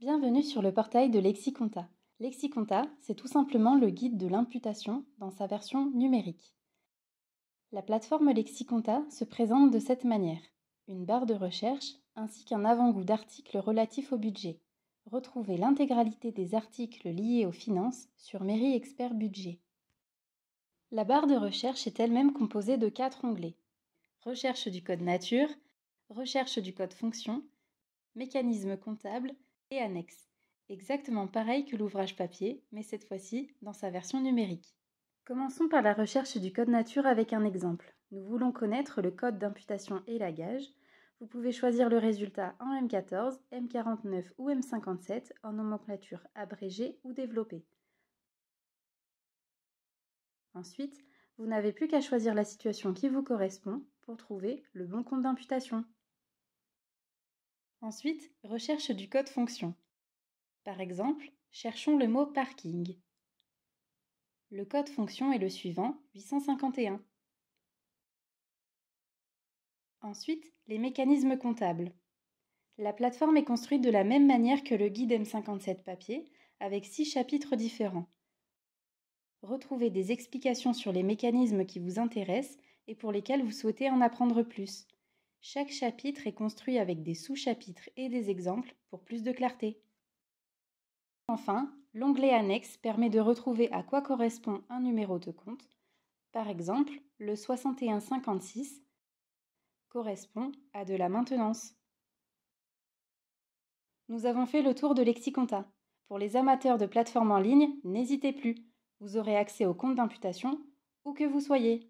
Bienvenue sur le portail de Lexiconta. Lexiconta, c'est tout simplement le guide de l'imputation dans sa version numérique. La plateforme Lexiconta se présente de cette manière une barre de recherche ainsi qu'un avant-goût d'articles relatifs au budget. Retrouvez l'intégralité des articles liés aux finances sur Mairie Expert Budget. La barre de recherche est elle-même composée de quatre onglets recherche du code nature, recherche du code fonction, mécanisme comptable et annexe, exactement pareil que l'ouvrage papier, mais cette fois-ci dans sa version numérique. Commençons par la recherche du code nature avec un exemple. Nous voulons connaître le code d'imputation et la gage. Vous pouvez choisir le résultat en M14, M49 ou M57 en nomenclature abrégée ou développée. Ensuite, vous n'avez plus qu'à choisir la situation qui vous correspond pour trouver le bon compte d'imputation. Ensuite, recherche du code fonction. Par exemple, cherchons le mot parking. Le code fonction est le suivant, 851. Ensuite, les mécanismes comptables. La plateforme est construite de la même manière que le guide M57 papier, avec six chapitres différents. Retrouvez des explications sur les mécanismes qui vous intéressent et pour lesquels vous souhaitez en apprendre plus. Chaque chapitre est construit avec des sous-chapitres et des exemples pour plus de clarté. Enfin, l'onglet annexe permet de retrouver à quoi correspond un numéro de compte. Par exemple, le 6156 correspond à de la maintenance. Nous avons fait le tour de Lexiconta. Pour les amateurs de plateformes en ligne, n'hésitez plus. Vous aurez accès au compte d'imputation où que vous soyez.